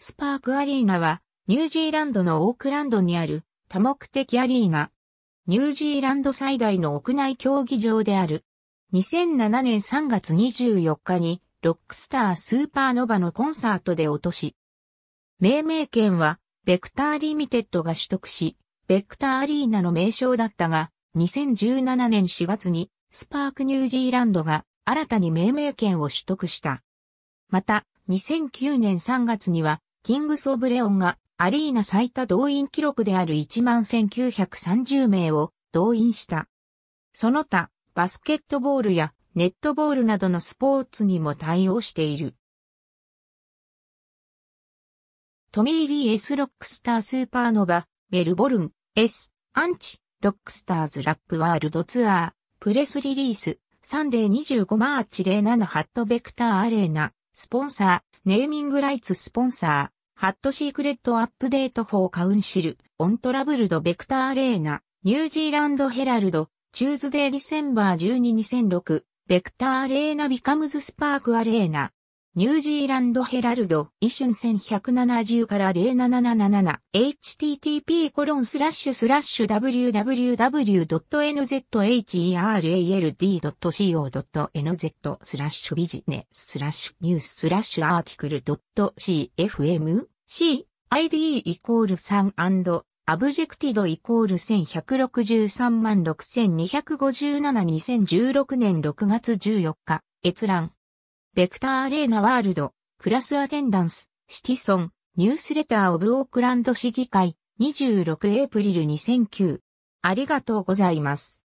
スパークアリーナは、ニュージーランドのオークランドにある多目的アリーナ。ニュージーランド最大の屋内競技場である。2007年3月24日に、ロックスタースーパーノバのコンサートで落とし。命名権は、ベクターリミテッドが取得し、ベクターアリーナの名称だったが、2017年4月に、スパークニュージーランドが新たに命名権を取得した。また、2009年3月には、キングス・オブ・レオンがアリーナ最多動員記録である11,930名を動員した。その他、バスケットボールやネットボールなどのスポーツにも対応している。トミー・リー・エス・ロックスター・スーパーノバ、メルボルン、S、アンチ、ロックスターズ・ラップ・ワールド・ツアー、プレスリリース、サンデー25マーチ07ハットベクターアレーナ、スポンサー、ネーミングライツスポンサー、ハットシークレットアップデート4カウンシル、オントラブルドベクターアレーナ、ニュージーランドヘラルド、チューズデーディセンバー12-2006、ベクターアレーナビカムズスパークアレーナ、ニュージーランドヘラルド、イシュン1170から0777、http コロンスラッシュスラッシュ www.nzherald.co.nz スラッシュビジネススラッシュニューススラッシュアーティクル .cfm c id イコール3アブジェクティドイコール1163万6257 2016年6月14日閲覧ベクター・アレーナ・ワールド、クラスアテンダンス、シティソン、ニュースレター・オブ・オークランド市議会、26エイプリル2009。ありがとうございます。